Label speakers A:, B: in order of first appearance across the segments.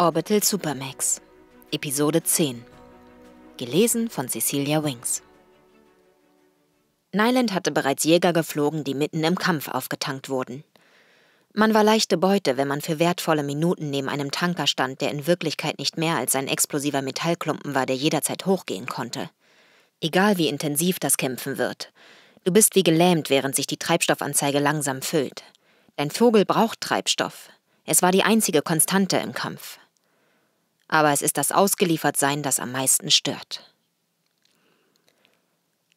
A: Orbital Supermax, Episode 10. Gelesen von Cecilia Wings. Nyland hatte bereits Jäger geflogen, die mitten im Kampf aufgetankt wurden. Man war leichte Beute, wenn man für wertvolle Minuten neben einem Tanker stand, der in Wirklichkeit nicht mehr als ein explosiver Metallklumpen war, der jederzeit hochgehen konnte. Egal wie intensiv das Kämpfen wird, du bist wie gelähmt, während sich die Treibstoffanzeige langsam füllt. Dein Vogel braucht Treibstoff. Es war die einzige Konstante im Kampf aber es ist das Ausgeliefertsein, das am meisten stört.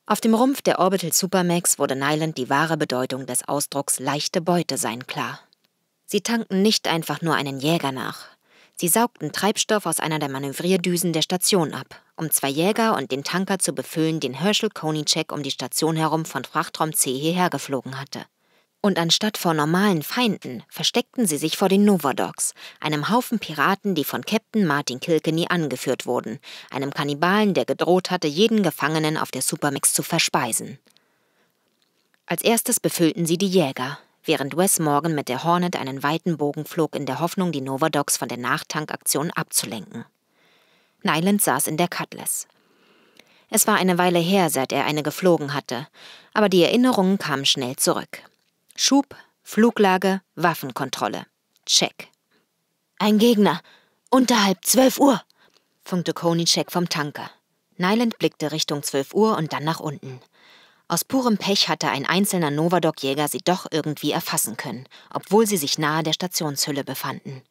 A: Auf dem Rumpf der Orbital Supermax wurde Nyland die wahre Bedeutung des Ausdrucks leichte Beute sein klar. Sie tanken nicht einfach nur einen Jäger nach. Sie saugten Treibstoff aus einer der Manövrierdüsen der Station ab, um zwei Jäger und den Tanker zu befüllen, den Herschel Konicek um die Station herum von Frachtraum C hierher geflogen hatte. Und anstatt vor normalen Feinden versteckten sie sich vor den Novadocs, einem Haufen Piraten, die von Captain Martin Kilkenny angeführt wurden, einem Kannibalen, der gedroht hatte, jeden Gefangenen auf der Supermix zu verspeisen. Als erstes befüllten sie die Jäger, während Wes Morgan mit der Hornet einen weiten Bogen flog in der Hoffnung, die Novadocs von der Nachtankaktion abzulenken. Nyland saß in der Cutlass. Es war eine Weile her, seit er eine geflogen hatte, aber die Erinnerungen kamen schnell zurück. Schub, Fluglage, Waffenkontrolle. Check. Ein Gegner. Unterhalb 12 Uhr, funkte Konicek vom Tanker. Nyland blickte Richtung 12 Uhr und dann nach unten. Aus purem Pech hatte ein einzelner Novadoc-Jäger sie doch irgendwie erfassen können, obwohl sie sich nahe der Stationshülle befanden.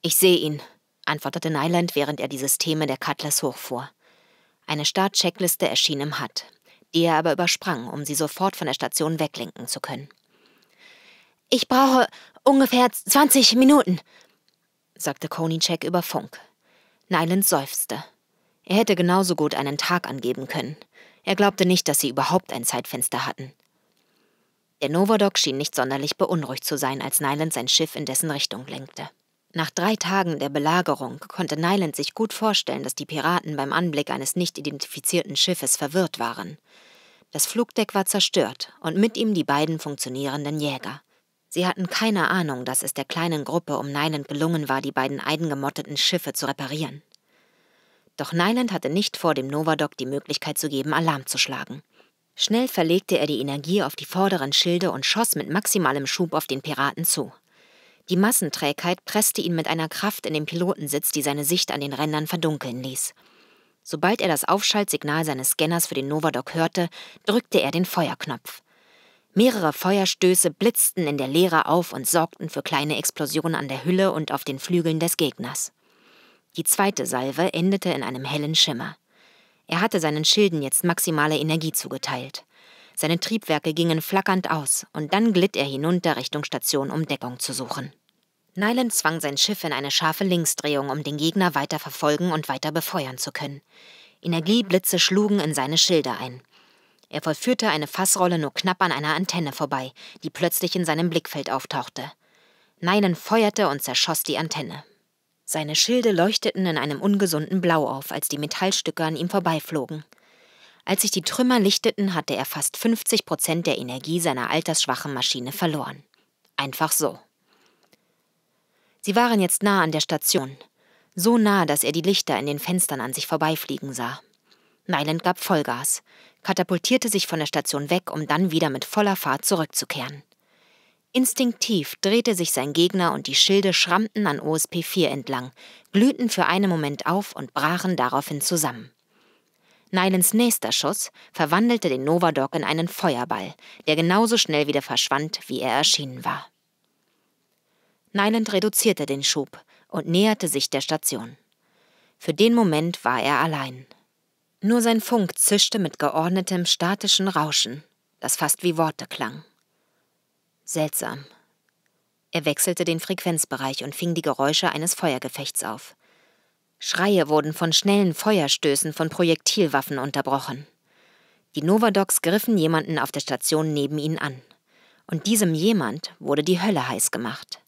A: Ich sehe ihn, antwortete Nyland, während er die Systeme der Cutlers hochfuhr. Eine Start-Checkliste erschien im HUD, die er aber übersprang, um sie sofort von der Station weglenken zu können. Ich brauche ungefähr 20 Minuten, sagte Konicek über Funk. Nyland seufzte. Er hätte genauso gut einen Tag angeben können. Er glaubte nicht, dass sie überhaupt ein Zeitfenster hatten. Der Novodok schien nicht sonderlich beunruhigt zu sein, als Nyland sein Schiff in dessen Richtung lenkte. Nach drei Tagen der Belagerung konnte Nyland sich gut vorstellen, dass die Piraten beim Anblick eines nicht identifizierten Schiffes verwirrt waren. Das Flugdeck war zerstört und mit ihm die beiden funktionierenden Jäger. Sie hatten keine Ahnung, dass es der kleinen Gruppe um Nyland gelungen war, die beiden eidengemotteten Schiffe zu reparieren. Doch Nyland hatte nicht vor, dem Novadoc die Möglichkeit zu geben, Alarm zu schlagen. Schnell verlegte er die Energie auf die vorderen Schilde und schoss mit maximalem Schub auf den Piraten zu. Die Massenträgheit presste ihn mit einer Kraft in den Pilotensitz, die seine Sicht an den Rändern verdunkeln ließ. Sobald er das Aufschaltsignal seines Scanners für den Novadoc hörte, drückte er den Feuerknopf. Mehrere Feuerstöße blitzten in der Leere auf und sorgten für kleine Explosionen an der Hülle und auf den Flügeln des Gegners. Die zweite Salve endete in einem hellen Schimmer. Er hatte seinen Schilden jetzt maximale Energie zugeteilt. Seine Triebwerke gingen flackernd aus, und dann glitt er hinunter Richtung Station, um Deckung zu suchen. Nyland zwang sein Schiff in eine scharfe Linksdrehung, um den Gegner weiter verfolgen und weiter befeuern zu können. Energieblitze schlugen in seine Schilde ein. Er vollführte eine Fassrolle nur knapp an einer Antenne vorbei, die plötzlich in seinem Blickfeld auftauchte. Neinen feuerte und zerschoss die Antenne. Seine Schilde leuchteten in einem ungesunden Blau auf, als die Metallstücke an ihm vorbeiflogen. Als sich die Trümmer lichteten, hatte er fast 50 Prozent der Energie seiner altersschwachen Maschine verloren. Einfach so. Sie waren jetzt nah an der Station. So nah, dass er die Lichter in den Fenstern an sich vorbeifliegen sah. Nyland gab Vollgas katapultierte sich von der Station weg, um dann wieder mit voller Fahrt zurückzukehren. Instinktiv drehte sich sein Gegner und die Schilde schrammten an OSP-4 entlang, glühten für einen Moment auf und brachen daraufhin zusammen. Nylans nächster Schuss verwandelte den Novadog in einen Feuerball, der genauso schnell wieder verschwand, wie er erschienen war. Nyland reduzierte den Schub und näherte sich der Station. Für den Moment war er allein. Nur sein Funk zischte mit geordnetem, statischen Rauschen, das fast wie Worte klang. Seltsam. Er wechselte den Frequenzbereich und fing die Geräusche eines Feuergefechts auf. Schreie wurden von schnellen Feuerstößen von Projektilwaffen unterbrochen. Die Novadocs griffen jemanden auf der Station neben ihnen an. Und diesem jemand wurde die Hölle heiß gemacht.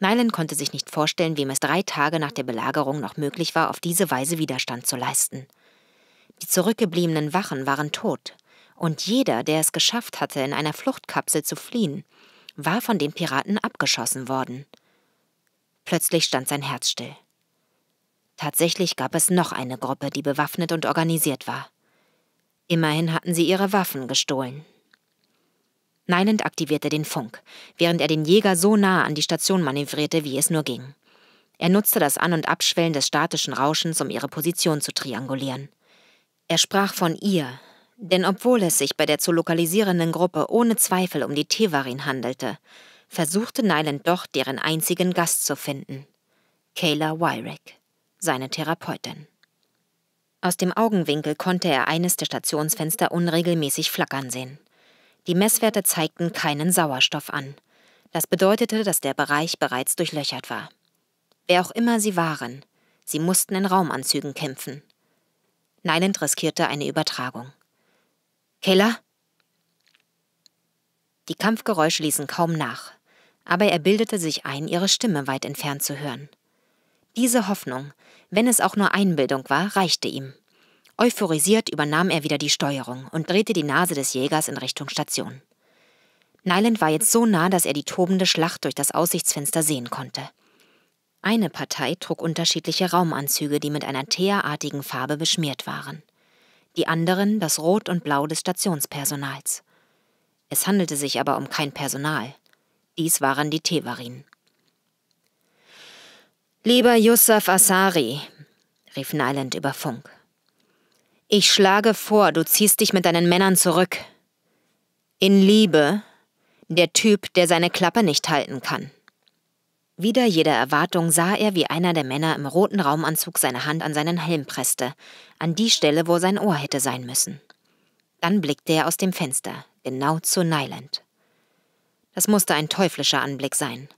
A: Nylan konnte sich nicht vorstellen, wem es drei Tage nach der Belagerung noch möglich war, auf diese Weise Widerstand zu leisten. Die zurückgebliebenen Wachen waren tot, und jeder, der es geschafft hatte, in einer Fluchtkapsel zu fliehen, war von den Piraten abgeschossen worden. Plötzlich stand sein Herz still. Tatsächlich gab es noch eine Gruppe, die bewaffnet und organisiert war. Immerhin hatten sie ihre Waffen gestohlen. Neinend aktivierte den Funk, während er den Jäger so nah an die Station manövrierte, wie es nur ging. Er nutzte das An- und Abschwellen des statischen Rauschens, um ihre Position zu triangulieren. Er sprach von ihr, denn obwohl es sich bei der zu lokalisierenden Gruppe ohne Zweifel um die Tevarin handelte, versuchte Nyland doch, deren einzigen Gast zu finden. Kayla Wyrick, seine Therapeutin. Aus dem Augenwinkel konnte er eines der Stationsfenster unregelmäßig flackern sehen. Die Messwerte zeigten keinen Sauerstoff an. Das bedeutete, dass der Bereich bereits durchlöchert war. Wer auch immer sie waren, sie mussten in Raumanzügen kämpfen – Nylund riskierte eine Übertragung. Killer? Die Kampfgeräusche ließen kaum nach, aber er bildete sich ein, ihre Stimme weit entfernt zu hören. Diese Hoffnung, wenn es auch nur Einbildung war, reichte ihm. Euphorisiert übernahm er wieder die Steuerung und drehte die Nase des Jägers in Richtung Station. Nyland war jetzt so nah, dass er die tobende Schlacht durch das Aussichtsfenster sehen konnte. Eine Partei trug unterschiedliche Raumanzüge, die mit einer teerartigen Farbe beschmiert waren. Die anderen das Rot und Blau des Stationspersonals. Es handelte sich aber um kein Personal. Dies waren die Tevarin. Lieber Yusuf Asari, rief Nyland über Funk. Ich schlage vor, du ziehst dich mit deinen Männern zurück. In Liebe, der Typ, der seine Klappe nicht halten kann. Wieder jeder Erwartung sah er, wie einer der Männer im roten Raumanzug seine Hand an seinen Helm presste, an die Stelle, wo sein Ohr hätte sein müssen. Dann blickte er aus dem Fenster, genau zu Nyland. Das musste ein teuflischer Anblick sein.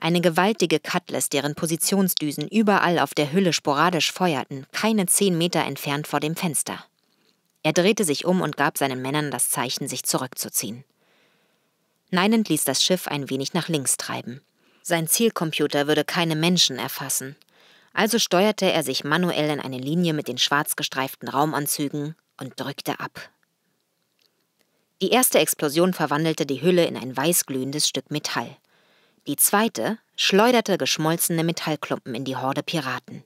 A: Eine gewaltige Cutlass, deren Positionsdüsen überall auf der Hülle sporadisch feuerten, keine zehn Meter entfernt vor dem Fenster. Er drehte sich um und gab seinen Männern das Zeichen, sich zurückzuziehen. Neinend ließ das Schiff ein wenig nach links treiben. Sein Zielcomputer würde keine Menschen erfassen. Also steuerte er sich manuell in eine Linie mit den schwarz gestreiften Raumanzügen und drückte ab. Die erste Explosion verwandelte die Hülle in ein weißglühendes Stück Metall. Die zweite schleuderte geschmolzene Metallklumpen in die Horde Piraten.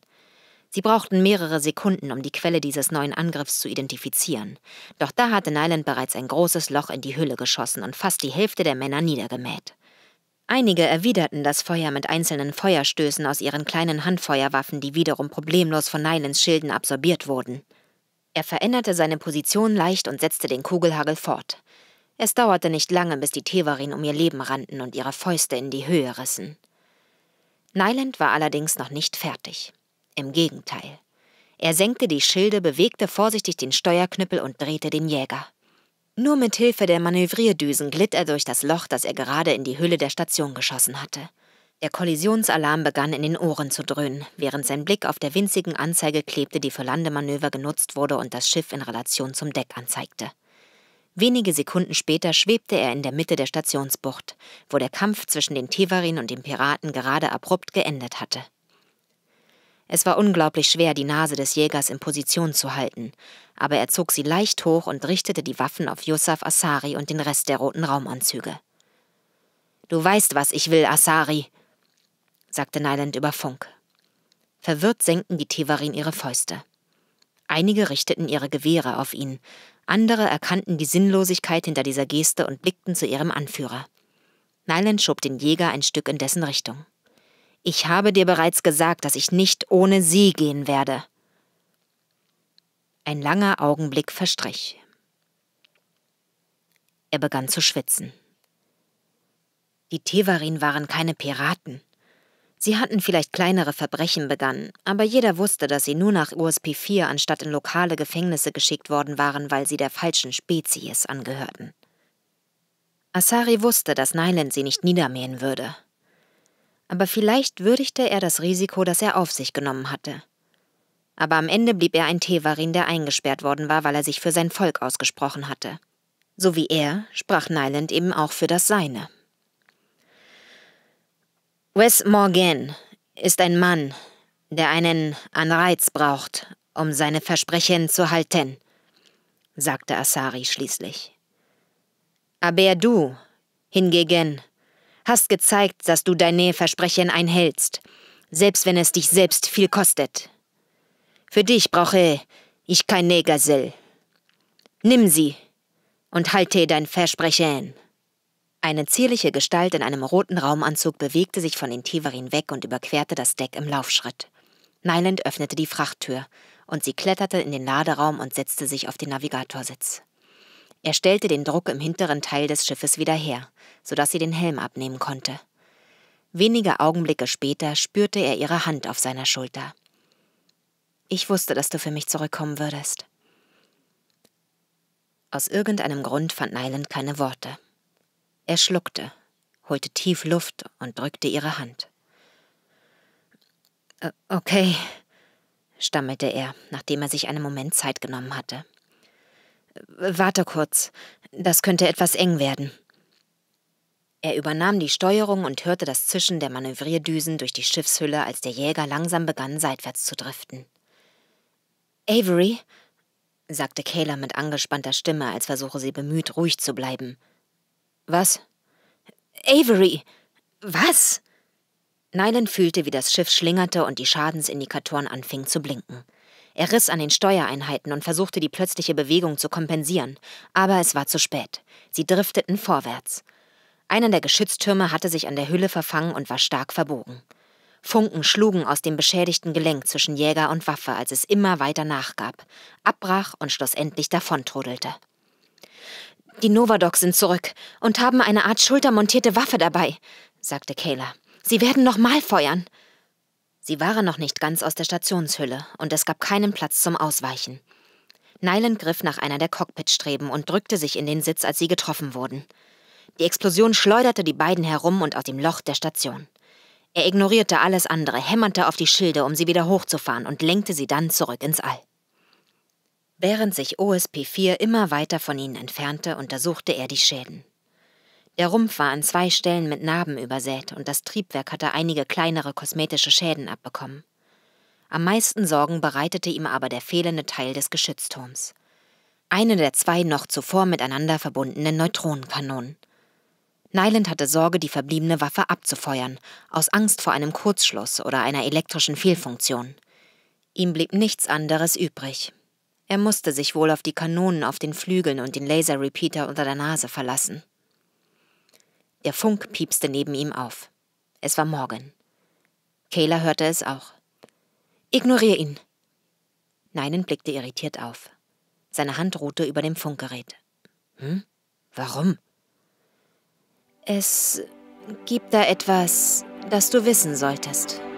A: Sie brauchten mehrere Sekunden, um die Quelle dieses neuen Angriffs zu identifizieren. Doch da hatte Nyland bereits ein großes Loch in die Hülle geschossen und fast die Hälfte der Männer niedergemäht. Einige erwiderten das Feuer mit einzelnen Feuerstößen aus ihren kleinen Handfeuerwaffen, die wiederum problemlos von Nylans Schilden absorbiert wurden. Er veränderte seine Position leicht und setzte den Kugelhagel fort. Es dauerte nicht lange, bis die Tevarin um ihr Leben rannten und ihre Fäuste in die Höhe rissen. Nyland war allerdings noch nicht fertig. Im Gegenteil. Er senkte die Schilde, bewegte vorsichtig den Steuerknüppel und drehte den Jäger. Nur mit Hilfe der Manövrierdüsen glitt er durch das Loch, das er gerade in die Hülle der Station geschossen hatte. Der Kollisionsalarm begann in den Ohren zu dröhnen, während sein Blick auf der winzigen Anzeige klebte, die für Landemanöver genutzt wurde und das Schiff in Relation zum Deck anzeigte. Wenige Sekunden später schwebte er in der Mitte der Stationsbucht, wo der Kampf zwischen den Tevarin und den Piraten gerade abrupt geendet hatte. Es war unglaublich schwer, die Nase des Jägers in Position zu halten, aber er zog sie leicht hoch und richtete die Waffen auf Yusuf Asari und den Rest der roten Raumanzüge. Du weißt, was ich will, Asari, sagte Nyland über Funk. Verwirrt senkten die Tevarin ihre Fäuste. Einige richteten ihre Gewehre auf ihn, andere erkannten die Sinnlosigkeit hinter dieser Geste und blickten zu ihrem Anführer. Nyland schob den Jäger ein Stück in dessen Richtung. Ich habe dir bereits gesagt, dass ich nicht ohne sie gehen werde. Ein langer Augenblick verstrich. Er begann zu schwitzen. Die Tevarin waren keine Piraten. Sie hatten vielleicht kleinere Verbrechen begangen, aber jeder wusste, dass sie nur nach USP 4 anstatt in lokale Gefängnisse geschickt worden waren, weil sie der falschen Spezies angehörten. Asari wusste, dass Nyland sie nicht niedermähen würde aber vielleicht würdigte er das Risiko, das er auf sich genommen hatte. Aber am Ende blieb er ein Tevarin, der eingesperrt worden war, weil er sich für sein Volk ausgesprochen hatte. So wie er sprach Nyland eben auch für das Seine. Wes Morgan ist ein Mann, der einen Anreiz braucht, um seine Versprechen zu halten, sagte Asari schließlich. Aber du, hingegen, hast gezeigt, dass du dein Näheversprechen einhältst, selbst wenn es dich selbst viel kostet. Für dich brauche ich kein Negersell. Nimm sie und halte dein Versprechen. Eine zierliche Gestalt in einem roten Raumanzug bewegte sich von den Tiverin weg und überquerte das Deck im Laufschritt. Nyland öffnete die Frachttür und sie kletterte in den Laderaum und setzte sich auf den Navigatorsitz. Er stellte den Druck im hinteren Teil des Schiffes wieder her, sodass sie den Helm abnehmen konnte. Wenige Augenblicke später spürte er ihre Hand auf seiner Schulter. Ich wusste, dass du für mich zurückkommen würdest. Aus irgendeinem Grund fand Nyland keine Worte. Er schluckte, holte tief Luft und drückte ihre Hand. Äh, okay, stammelte er, nachdem er sich einen Moment Zeit genommen hatte. Warte kurz, das könnte etwas eng werden. Er übernahm die Steuerung und hörte das Zischen der Manövrierdüsen durch die Schiffshülle, als der Jäger langsam begann, seitwärts zu driften. Avery, sagte Kayla mit angespannter Stimme, als versuche sie bemüht, ruhig zu bleiben. Was? Avery! Was? Nylan fühlte, wie das Schiff schlingerte und die Schadensindikatoren anfingen zu blinken. Er riss an den Steuereinheiten und versuchte die plötzliche Bewegung zu kompensieren, aber es war zu spät. Sie drifteten vorwärts. Einer der Geschütztürme hatte sich an der Hülle verfangen und war stark verbogen. Funken schlugen aus dem beschädigten Gelenk zwischen Jäger und Waffe, als es immer weiter nachgab, abbrach und schlussendlich davontrodelte. Die Novadocs sind zurück und haben eine Art schultermontierte Waffe dabei, sagte Kayla. Sie werden nochmal feuern. Sie waren noch nicht ganz aus der Stationshülle und es gab keinen Platz zum Ausweichen. Nyland griff nach einer der Cockpitstreben und drückte sich in den Sitz, als sie getroffen wurden. Die Explosion schleuderte die beiden herum und aus dem Loch der Station. Er ignorierte alles andere, hämmerte auf die Schilde, um sie wieder hochzufahren und lenkte sie dann zurück ins All. Während sich OSP-4 immer weiter von ihnen entfernte, untersuchte er die Schäden. Der Rumpf war an zwei Stellen mit Narben übersät und das Triebwerk hatte einige kleinere kosmetische Schäden abbekommen. Am meisten Sorgen bereitete ihm aber der fehlende Teil des Geschützturms. Eine der zwei noch zuvor miteinander verbundenen Neutronenkanonen. Nyland hatte Sorge, die verbliebene Waffe abzufeuern, aus Angst vor einem Kurzschluss oder einer elektrischen Fehlfunktion. Ihm blieb nichts anderes übrig. Er musste sich wohl auf die Kanonen auf den Flügeln und den Laserrepeater unter der Nase verlassen. Der Funk piepste neben ihm auf. Es war Morgan. Kayla hörte es auch. Ignoriere ihn! Neinen blickte irritiert auf. Seine Hand ruhte über dem Funkgerät. Hm? Warum? Es gibt da etwas, das du wissen solltest.